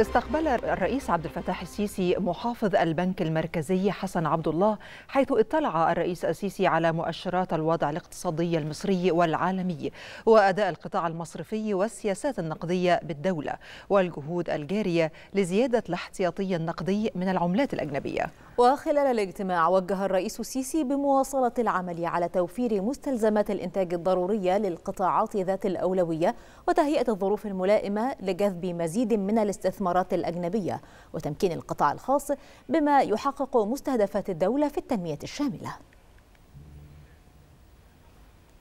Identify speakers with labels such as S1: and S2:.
S1: استقبل الرئيس عبد الفتاح السيسي محافظ البنك المركزي حسن عبد الله حيث اطلع الرئيس السيسي على مؤشرات الوضع الاقتصادي المصري والعالمي واداء القطاع المصرفي والسياسات النقديه بالدوله والجهود الجاريه لزياده الاحتياطي النقدي من العملات الاجنبيه وخلال الاجتماع وجه
S2: الرئيس السيسي بمواصلة العمل على توفير مستلزمات الإنتاج الضرورية للقطاعات ذات الأولوية وتهيئة الظروف الملائمة لجذب مزيد من الاستثمارات الأجنبية وتمكين القطاع الخاص بما يحقق مستهدفات الدولة في التنمية الشاملة